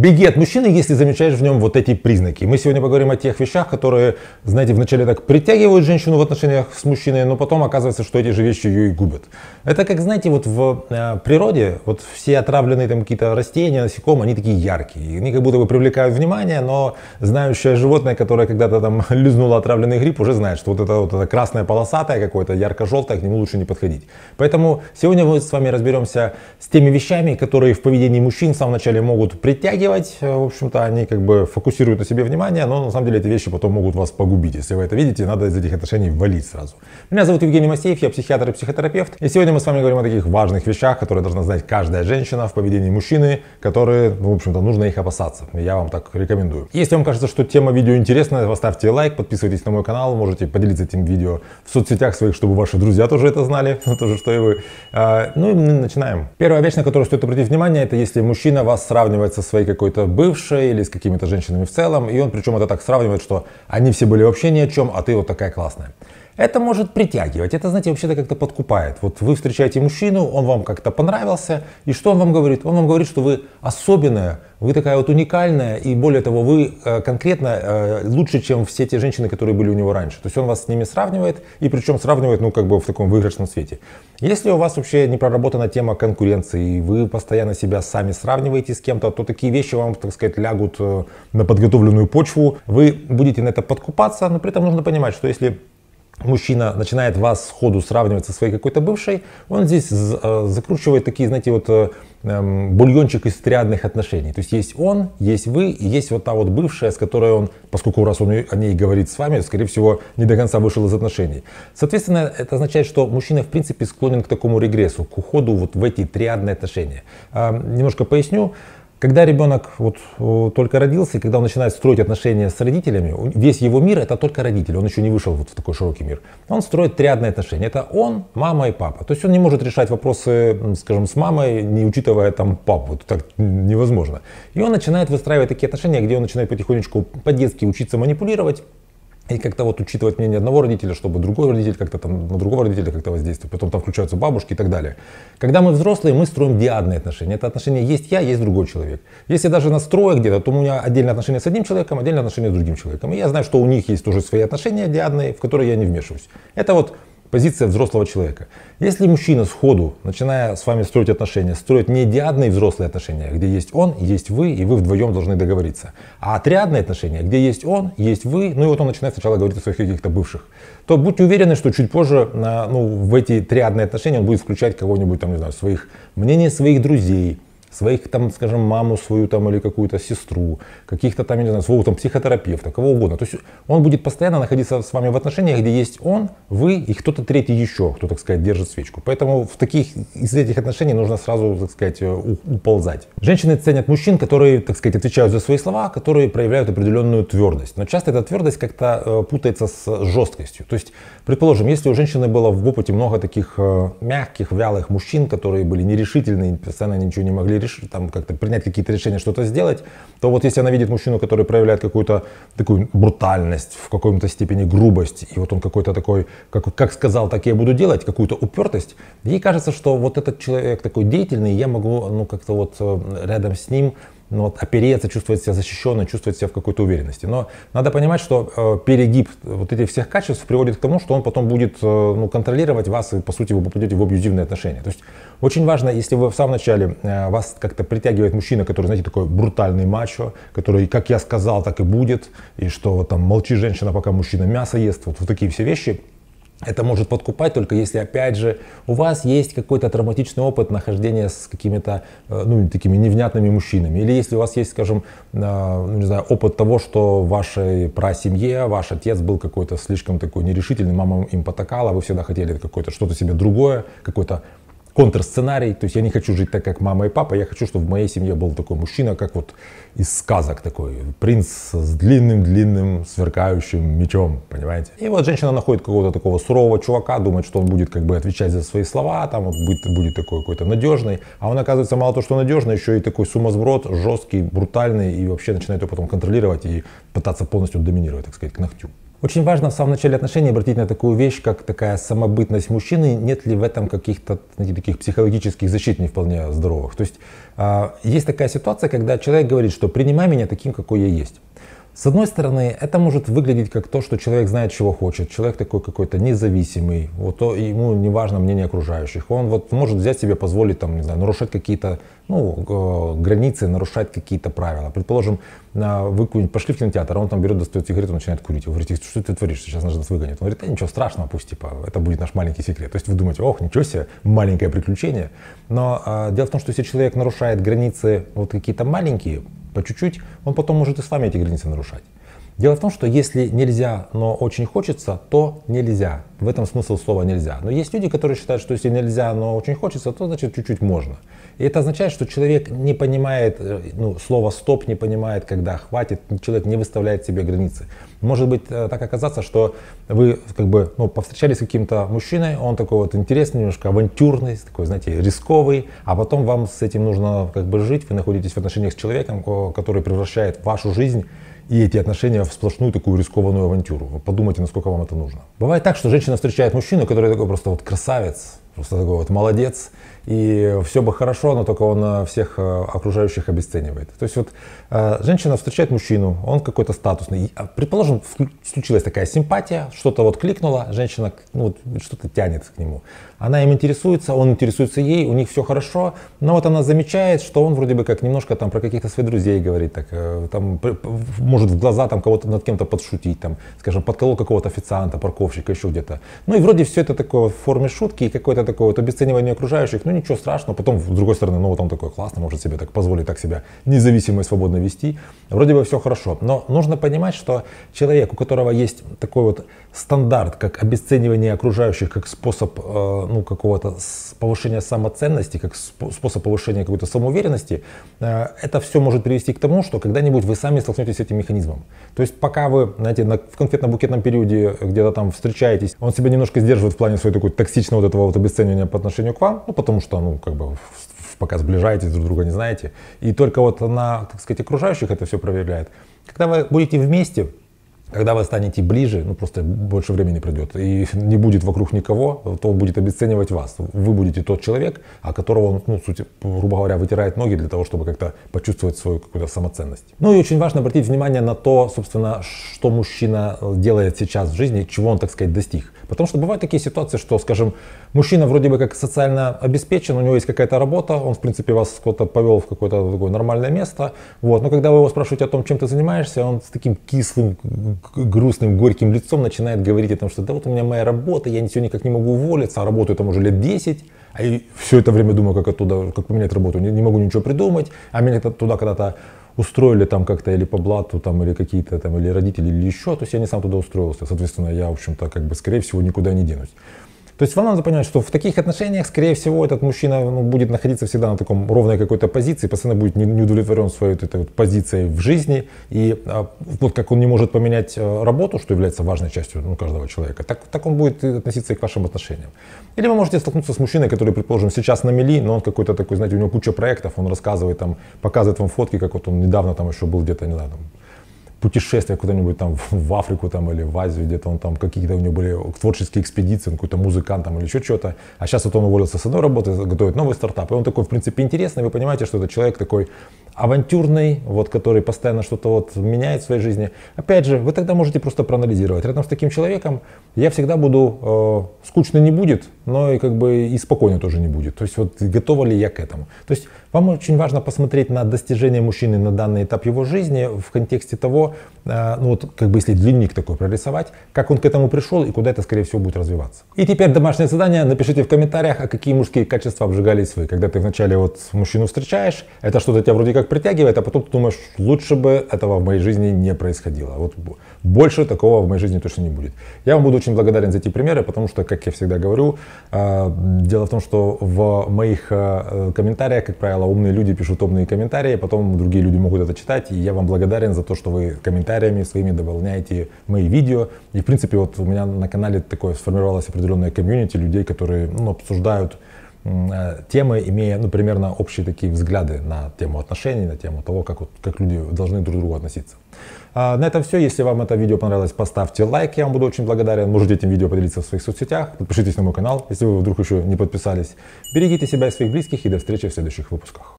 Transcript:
Беги от мужчины, если замечаешь в нем вот эти признаки. Мы сегодня поговорим о тех вещах, которые, знаете, вначале так притягивают женщину в отношениях с мужчиной, но потом оказывается, что эти же вещи ее и губят. Это как, знаете, вот в э, природе, вот все отравленные там какие-то растения, насекомые, они такие яркие. Они как будто бы привлекают внимание, но знающее животное, которое когда-то там лизнуло отравленный гриб, уже знает, что вот это, вот это красное полосатое какое-то, ярко-желтое, к нему лучше не подходить. Поэтому сегодня мы с вами разберемся с теми вещами, которые в поведении мужчин в самом начале могут притягивать, делать. В общем-то, они как бы фокусируют на себе внимание, но на самом деле эти вещи потом могут вас погубить. Если вы это видите, надо из этих отношений валить сразу. Меня зовут Евгений Мастеев, я психиатр и психотерапевт. И сегодня мы с вами говорим о таких важных вещах, которые должна знать каждая женщина в поведении мужчины, которые, ну, в общем-то, нужно их опасаться. Я вам так рекомендую. Если вам кажется, что тема видео интересная, поставьте лайк, подписывайтесь на мой канал, можете поделиться этим видео в соцсетях своих, чтобы ваши друзья тоже это знали, тоже что и вы. А, ну и мы начинаем. Первая вещь, на которую стоит обратить внимание, это если мужчина вас сравнивает со своей какой какой-то бывшей или с какими-то женщинами в целом. И он причем это так сравнивает, что они все были вообще ни о чем, а ты вот такая классная это может притягивать. Это, знаете, вообще-то как-то подкупает. Вот вы встречаете мужчину, он вам как-то понравился, и что он вам говорит? Он вам говорит, что вы особенная, вы такая вот уникальная, и более того, вы э, конкретно э, лучше, чем все те женщины, которые были у него раньше. То есть он вас с ними сравнивает, и причем сравнивает, ну, как бы в таком выигрышном свете. Если у вас вообще не проработана тема конкуренции, и вы постоянно себя сами сравниваете с кем-то, то такие вещи вам, так сказать, лягут э, на подготовленную почву, вы будете на это подкупаться, но при этом нужно понимать, что если мужчина начинает вас сходу сравнивать со своей какой-то бывшей, он здесь э, закручивает такие, знаете, вот э, эм, бульончик из триадных отношений. То есть есть он, есть вы, и есть вот та вот бывшая, с которой он, поскольку раз он о ней говорит с вами, скорее всего, не до конца вышел из отношений. Соответственно, это означает, что мужчина, в принципе, склонен к такому регрессу, к уходу вот в эти триадные отношения. Эм, немножко поясню. Когда ребенок вот только родился, и когда он начинает строить отношения с родителями, весь его мир это только родители, он еще не вышел вот в такой широкий мир. Он строит триадные отношения, это он, мама и папа. То есть он не может решать вопросы, скажем, с мамой, не учитывая там папу, это так невозможно. И он начинает выстраивать такие отношения, где он начинает потихонечку по-детски учиться манипулировать, и как-то вот учитывать мнение одного родителя, чтобы другой родитель как-то там на другого родителя как-то воздействовать. Потом там включаются бабушки и так далее. Когда мы взрослые, мы строим диадные отношения. Это отношения есть я, есть другой человек. Если даже настрою где-то, то у меня отдельные отношения с одним человеком, отдельные отношения с другим человеком. И я знаю, что у них есть тоже свои отношения диадные, в которые я не вмешиваюсь. Это вот позиция взрослого человека. Если мужчина сходу, начиная с вами строить отношения, строит не диадные взрослые отношения, где есть он, есть вы, и вы вдвоем должны договориться, а отрядные отношения, где есть он, есть вы, ну и вот он начинает сначала говорить о своих каких-то бывших, то будьте уверены, что чуть позже ну, в эти триадные отношения он будет включать кого-нибудь, там, не знаю, своих мнений, своих друзей, своих, там, скажем, маму свою там или какую-то сестру, каких-то там, я не знаю, своего там психотерапевта, кого угодно. То есть он будет постоянно находиться с вами в отношениях, где есть он, вы и кто-то третий еще, кто, так сказать, держит свечку. Поэтому в таких, из этих отношений нужно сразу, так сказать, э, уползать. Женщины ценят мужчин, которые, так сказать, отвечают за свои слова, которые проявляют определенную твердость. Но часто эта твердость как-то э, путается с жесткостью. То есть, предположим, если у женщины было в опыте много таких э, мягких, вялых мужчин, которые были нерешительны, постоянно ничего не могли реш... там как-то принять какие-то решения, что-то сделать, то вот если она видит мужчину, который проявляет какую-то такую брутальность, в какой то степени грубость, и вот он какой-то такой, как, как сказал, так я буду делать, какую-то упертость, ей кажется, что вот этот человек такой деятельный, я могу, ну, как-то вот э, рядом с ним ну, вот, опереться, чувствовать себя защищенно, чувствовать себя в какой-то уверенности. Но надо понимать, что э, перегиб вот этих всех качеств приводит к тому, что он потом будет э, ну, контролировать вас, и по сути вы попадете в абьюзивные отношения. То есть очень важно, если вы в самом начале э, вас как-то притягивает мужчина, который, знаете, такой брутальный мачо, который, как я сказал, так и будет, и что там молчи женщина, пока мужчина мясо ест, вот, вот такие все вещи – это может подкупать только если, опять же, у вас есть какой-то травматичный опыт нахождения с какими-то, э, ну, такими невнятными мужчинами. Или если у вас есть, скажем, э, ну, не знаю, опыт того, что в вашей семье, ваш отец был какой-то слишком такой нерешительный, мама им потакала, вы всегда хотели какое-то что-то себе другое, какой-то контрсценарий. То есть я не хочу жить так, как мама и папа. Я хочу, чтобы в моей семье был такой мужчина, как вот из сказок такой. Принц с длинным-длинным сверкающим мечом, понимаете? И вот женщина находит какого-то такого сурового чувака, думает, что он будет как бы отвечать за свои слова, там вот будет, будет такой какой-то надежный. А он оказывается мало то, что надежный, еще и такой сумасброд, жесткий, брутальный и вообще начинает его потом контролировать и пытаться полностью доминировать, так сказать, к ногтю. Очень важно в самом начале отношений обратить на такую вещь, как такая самобытность мужчины, нет ли в этом каких-то таких психологических защит не вполне здоровых. То есть а, есть такая ситуация, когда человек говорит, что принимай меня таким, какой я есть. С одной стороны, это может выглядеть как то, что человек знает, чего хочет. Человек такой какой-то независимый, вот то, ему не важно мнение окружающих. Он вот может взять себе, позволить там, не знаю, нарушать какие-то ну, э, границы, нарушать какие-то правила. Предположим, вы пошли в кинотеатр, а он там берет, достает сигарету, начинает курить. Вы говорите, что ты творишь, сейчас нас выгонят. Он говорит, да ничего страшного, пусть типа, это будет наш маленький секрет. То есть вы думаете, ох, ничего себе, маленькое приключение. Но а, дело в том, что если человек нарушает границы вот какие-то маленькие, по чуть-чуть, он потом может и с вами эти границы нарушать. Дело в том, что если нельзя, но очень хочется, то нельзя. В этом смысл слова нельзя. Но есть люди, которые считают, что если нельзя, но очень хочется, то значит чуть-чуть можно. И это означает, что человек не понимает, э, ну, слово стоп не понимает, когда хватит, человек не выставляет себе границы. Может быть э, так оказаться, что вы как бы ну, повстречались с каким-то мужчиной, он такой вот интересный, немножко авантюрный, такой, знаете, рисковый, а потом вам с этим нужно как бы жить, вы находитесь в отношениях с человеком, который превращает вашу жизнь и эти отношения в сплошную такую рискованную авантюру. подумайте, насколько вам это нужно. Бывает так, что женщина встречает мужчину, который такой просто вот красавец, Просто такой вот молодец, и все бы хорошо, но только он э, всех э, окружающих обесценивает. То есть вот э, женщина встречает мужчину, он какой-то статусный. А, предположим, случилась такая симпатия, что-то вот кликнуло, женщина ну, вот, что-то тянет к нему. Она им интересуется, он интересуется ей, у них все хорошо, но вот она замечает, что он вроде бы как немножко там про каких-то своих друзей говорит, так, там, может в глаза там кого-то над кем-то подшутить, там, скажем, подколол какого-то официанта, парковщика, еще где-то. Ну и вроде все это такое в форме шутки и какой-то какое-то такое вот обесценивание окружающих, ну ничего страшного, потом, с другой стороны, ну вот он такой классный, может себе так позволить так себя независимо и свободно вести, вроде бы все хорошо, но нужно понимать, что человек, у которого есть такой вот стандарт, как обесценивание окружающих, как способ, э, ну, какого-то повышения самоценности, как способ повышения какой-то самоуверенности, э, это все может привести к тому, что когда-нибудь вы сами столкнетесь с этим механизмом. То есть пока вы, знаете, на, в конкретно-букетном периоде где-то там встречаетесь, он себя немножко сдерживает в плане своей такой токсичного вот этого вот обесценивания по отношению к вам, ну, потому что, ну, как бы, пока сближаетесь, друг друга не знаете. И только вот на, так сказать, окружающих это все проверяет. Когда вы будете вместе, когда вы станете ближе, ну просто больше времени пройдет, и не будет вокруг никого, то он будет обесценивать вас. Вы будете тот человек, о которого он, ну, сути, грубо говоря, вытирает ноги для того, чтобы как-то почувствовать свою какую-то самоценность. Ну и очень важно обратить внимание на то, собственно, что мужчина э, делает сейчас в жизни, чего он, так сказать, достиг. Потому что бывают такие ситуации, что, скажем, мужчина вроде бы как социально обеспечен, у него есть какая-то работа, он, в принципе, вас кто-то повел в какое-то такое нормальное место, вот. Но когда вы его спрашиваете о том, чем ты занимаешься, он с таким кислым грустным, горьким лицом начинает говорить о том, что да вот у меня моя работа, я ничего никак не могу уволиться, а работаю там уже лет 10, а я все это время думаю, как оттуда, как поменять работу, не, не могу ничего придумать, а меня туда когда-то устроили там как-то или по блату, там, или какие-то там, или родители, или еще, то есть я не сам туда устроился, соответственно, я, в общем-то, как бы, скорее всего, никуда не денусь. То есть вам надо понимать, что в таких отношениях, скорее всего, этот мужчина ну, будет находиться всегда на таком ровной какой-то позиции, постоянно будет не, удовлетворен своей вот этой вот позицией в жизни. И а, вот как он не может поменять э, работу, что является важной частью ну, каждого человека, так, так он будет относиться и к вашим отношениям. Или вы можете столкнуться с мужчиной, который, предположим, сейчас на мели, но он какой-то такой, знаете, у него куча проектов, он рассказывает там, показывает вам фотки, как вот он недавно там еще был где-то, не знаю, там, путешествие куда-нибудь там в Африку там, или в Азию, где-то он там, какие-то у него были творческие экспедиции, он какой-то музыкант там или еще что-то. А сейчас вот он уволился с одной работы, готовит новый стартап. И он такой, в принципе, интересный. Вы понимаете, что это человек такой авантюрный, вот, который постоянно что-то вот меняет в своей жизни, опять же, вы тогда можете просто проанализировать. Рядом с таким человеком я всегда буду, э, скучно не будет, но и как бы и спокойно тоже не будет. То есть вот готова ли я к этому. То есть вам очень важно посмотреть на достижения мужчины на данный этап его жизни в контексте того, э, ну вот как бы если длинник такой прорисовать, как он к этому пришел и куда это скорее всего будет развиваться. И теперь домашнее задание. Напишите в комментариях, а какие мужские качества обжигались вы. Когда ты вначале вот мужчину встречаешь, это что-то тебя вроде как притягивает, а потом ты думаешь, лучше бы этого в моей жизни не происходило. Вот больше такого в моей жизни точно не будет. Я вам буду очень благодарен за эти примеры, потому что, как я всегда говорю, а, дело в том, что в моих а, комментариях, как правило, умные люди пишут умные комментарии, потом другие люди могут это читать, и я вам благодарен за то, что вы комментариями своими дополняете мои видео. И, в принципе, вот у меня на канале такое сформировалось определенное комьюнити людей, которые ну, обсуждают Э, темы, имея ну, примерно общие такие взгляды на тему отношений, на тему того, как, вот, как люди должны друг к другу относиться. А, на этом все. Если вам это видео понравилось, поставьте лайк, я вам буду очень благодарен. Можете этим видео поделиться в своих соцсетях. Подпишитесь на мой канал, если вы вдруг еще не подписались. Берегите себя и своих близких и до встречи в следующих выпусках.